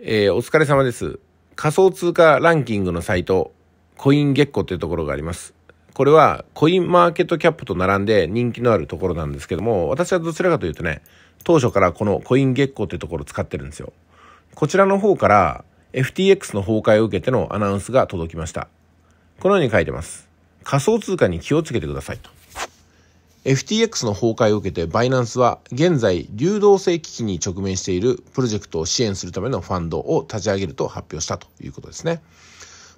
えー、お疲れ様です。仮想通貨ランキングのサイト、コイン月光というところがあります。これはコインマーケットキャップと並んで人気のあるところなんですけども、私はどちらかというとね、当初からこのコイン月光というところを使ってるんですよ。こちらの方から FTX の崩壊を受けてのアナウンスが届きました。このように書いてます。仮想通貨に気をつけてくださいと。FTX の崩壊を受けてバイナンスは現在流動性危機に直面しているプロジェクトを支援するためのファンドを立ち上げると発表したということですね。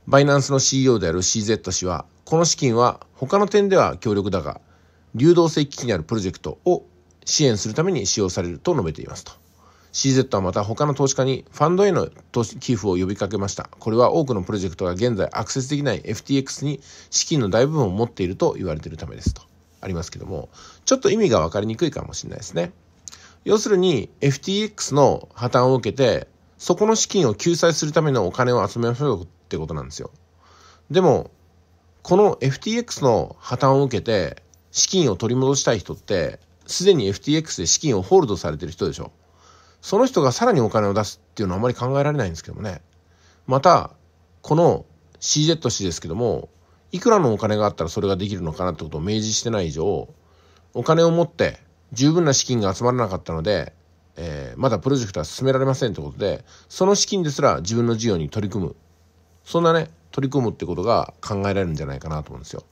バイナンスの CEO である CZ 氏はこの資金は他の点では強力だが流動性危機にあるプロジェクトを支援するために使用されると述べていますと。CZ はまた他の投資家にファンドへの寄付を呼びかけました。これは多くのプロジェクトが現在アクセスできない FTX に資金の大部分を持っていると言われているためですと。ありますけども、ちょっと意味がわかりにくいかもしれないですね。要するに FTX の破綻を受けて、そこの資金を救済するためのお金を集めましょうってことなんですよ。でも、この FTX の破綻を受けて、資金を取り戻したい人って、すでに FTX で資金をホールドされてる人でしょ。その人がさらにお金を出すっていうのはあまり考えられないんですけどもね。また、この CZ 氏ですけども、いくらのお金があったらそれができるのかなってことを明示してない以上、お金を持って十分な資金が集まらなかったので、えー、まだプロジェクトは進められませんってことで、その資金ですら自分の事業に取り組む。そんなね、取り組むってことが考えられるんじゃないかなと思うんですよ。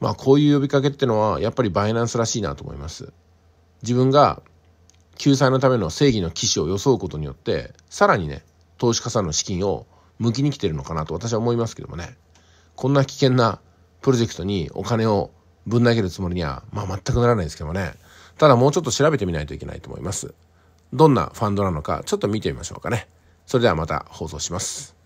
まあこういう呼びかけってのはやっぱりバイナンスらしいなと思います。自分が救済のための正義の騎士を装うことによって、さらにね、投資家さんの資金を向きに来てるのかなと私は思いますけどもね。こんな危険なプロジェクトにお金をぶん投げるつもりには、まあ、全くならないですけどもね。ただもうちょっと調べてみないといけないと思います。どんなファンドなのか、ちょっと見てみましょうかね。それではまた放送します。